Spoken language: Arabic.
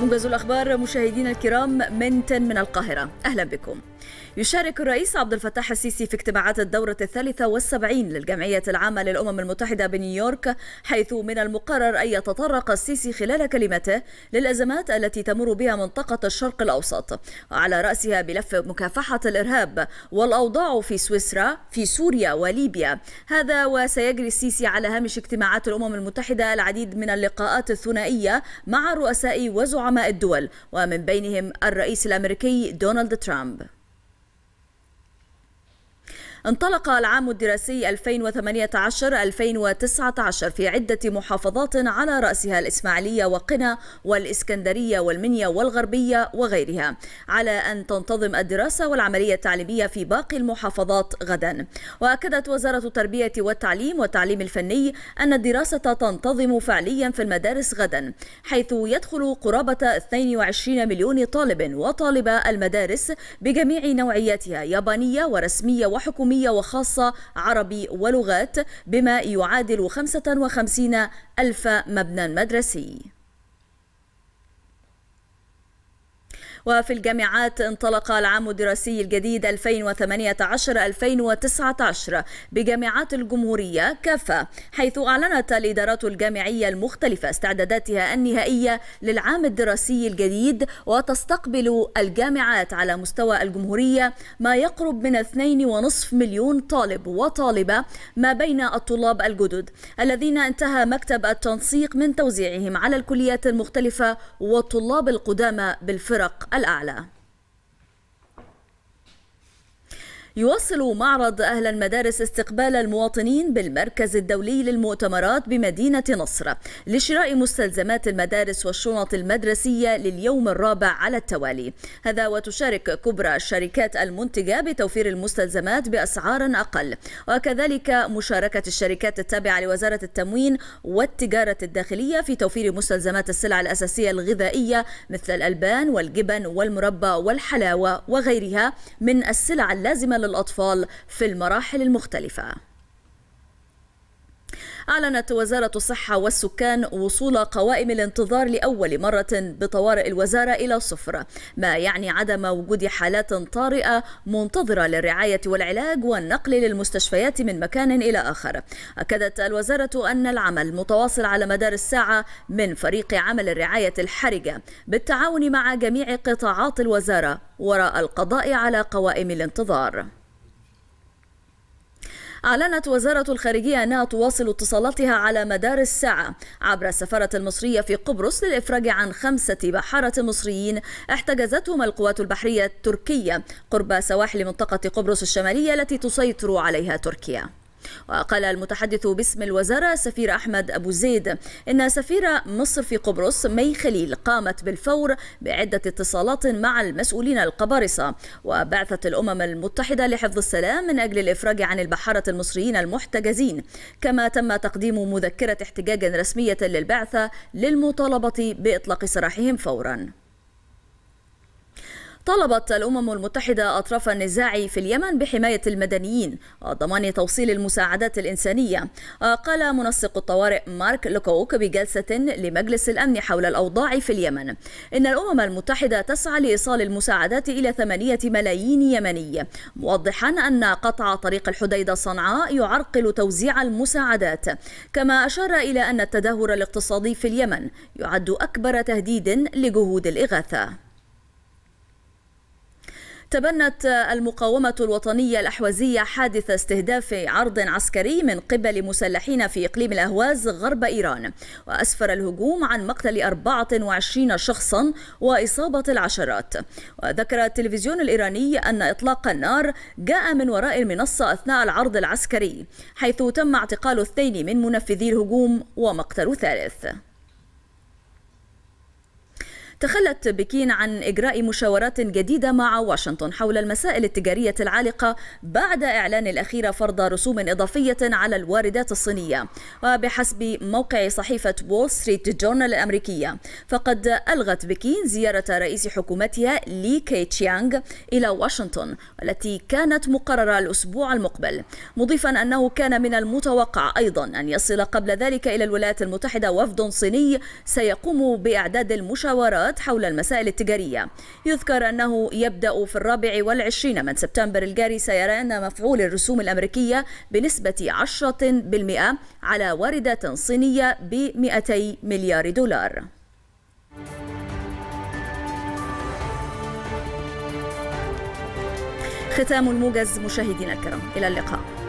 موجز الأخبار مشاهدينا الكرام من تن من القاهرة أهلا بكم يشارك الرئيس عبد الفتاح السيسي في اجتماعات الدورة الثالثة والسبعين للجمعية العامة للأمم المتحدة بنيويورك حيث من المقرر أن يتطرق السيسي خلال كلمته للأزمات التي تمر بها منطقة الشرق الأوسط وعلى رأسها بلف مكافحة الإرهاب والأوضاع في سويسرا في سوريا وليبيا هذا وسيجري السيسي على هامش اجتماعات الأمم المتحدة العديد من اللقاءات الثنائية مع رؤساء وزعماء الدول ومن بينهم الرئيس الأمريكي دونالد ترامب انطلق العام الدراسي 2018-2019 في عدة محافظات على رأسها الإسماعيلية وقنا والإسكندرية والمنيا والغربية وغيرها على أن تنتظم الدراسة والعملية التعليمية في باقي المحافظات غدا وأكدت وزارة التربية والتعليم والتعليم الفني أن الدراسة تنتظم فعليا في المدارس غدا حيث يدخل قرابة 22 مليون طالب وطالبة المدارس بجميع نوعياتها يابانية ورسمية وحكومية عمومية وخاصة عربي ولغات بما يعادل 55 ألف مبنى مدرسي وفي الجامعات انطلق العام الدراسي الجديد 2018-2019 بجامعات الجمهورية كافة حيث أعلنت الإدارات الجامعية المختلفة استعداداتها النهائية للعام الدراسي الجديد وتستقبل الجامعات على مستوى الجمهورية ما يقرب من 2.5 مليون طالب وطالبة ما بين الطلاب الجدد الذين انتهى مكتب التنسيق من توزيعهم على الكليات المختلفة والطلاب القدامى بالفرق الأعلى يواصل معرض أهل المدارس استقبال المواطنين بالمركز الدولي للمؤتمرات بمدينة نصر لشراء مستلزمات المدارس والشنط المدرسية لليوم الرابع على التوالي هذا وتشارك كبرى الشركات المنتجة بتوفير المستلزمات بأسعار أقل وكذلك مشاركة الشركات التابعة لوزارة التموين والتجارة الداخلية في توفير مستلزمات السلع الأساسية الغذائية مثل الألبان والجبن والمربى والحلاوة وغيرها من السلع اللازمة الأطفال في المراحل المختلفة أعلنت وزارة الصحة والسكان وصول قوائم الانتظار لأول مرة بطوارئ الوزارة إلى صفر ما يعني عدم وجود حالات طارئة منتظرة للرعاية والعلاج والنقل للمستشفيات من مكان إلى آخر أكدت الوزارة أن العمل متواصل على مدار الساعة من فريق عمل الرعاية الحرجة بالتعاون مع جميع قطاعات الوزارة وراء القضاء على قوائم الانتظار أعلنت وزارة الخارجية أنها تواصل اتصالاتها على مدار الساعة عبر السفارة المصرية في قبرص للإفراج عن خمسة بحارة مصريين احتجزتهم القوات البحرية التركية قرب سواحل منطقة قبرص الشمالية التي تسيطر عليها تركيا وقال المتحدث باسم الوزارة سفير أحمد أبو زيد إن سفيرة مصر في قبرص مي خليل قامت بالفور بعدة اتصالات مع المسؤولين القبارصة وبعثة الأمم المتحدة لحفظ السلام من أجل الإفراج عن البحارة المصريين المحتجزين كما تم تقديم مذكرة احتجاج رسمية للبعثة للمطالبة بإطلاق سراحهم فوراً طالبت الأمم المتحدة أطراف النزاع في اليمن بحماية المدنيين وضمان توصيل المساعدات الإنسانية آه، قال منسق الطوارئ مارك لوكوك بجلسة لمجلس الأمن حول الأوضاع في اليمن إن الأمم المتحدة تسعى لإيصال المساعدات إلى 8 ملايين يمني موضحا أن قطع طريق الحديدة صنعاء يعرقل توزيع المساعدات كما أشار إلى أن التدهور الاقتصادي في اليمن يعد أكبر تهديد لجهود الإغاثة تبنت المقاومة الوطنية الأحوازية حادث استهداف عرض عسكري من قبل مسلحين في إقليم الأهواز غرب إيران وأسفر الهجوم عن مقتل 24 شخصا وإصابة العشرات وذكر التلفزيون الإيراني أن إطلاق النار جاء من وراء المنصة أثناء العرض العسكري حيث تم اعتقال اثنين من منفذي الهجوم ومقتل ثالث تخلت بكين عن إجراء مشاورات جديدة مع واشنطن حول المسائل التجارية العالقة بعد إعلان الأخيرة فرض رسوم إضافية على الواردات الصينية وبحسب موقع صحيفة وول ستريت جورنال الأمريكية فقد ألغت بكين زيارة رئيس حكومتها لي كي تشيانغ إلى واشنطن والتي كانت مقررة الأسبوع المقبل مضيفا أنه كان من المتوقع أيضا أن يصل قبل ذلك إلى الولايات المتحدة وفد صيني سيقوم بإعداد المشاورات الحوارات حول المسائل التجارية يذكر أنه يبدأ في الرابع والعشرين من سبتمبر الجاري ان مفعول الرسوم الأمريكية بنسبة 10% على واردة صينية ب 200 مليار دولار ختام الموجز مشاهدينا الكرام إلى اللقاء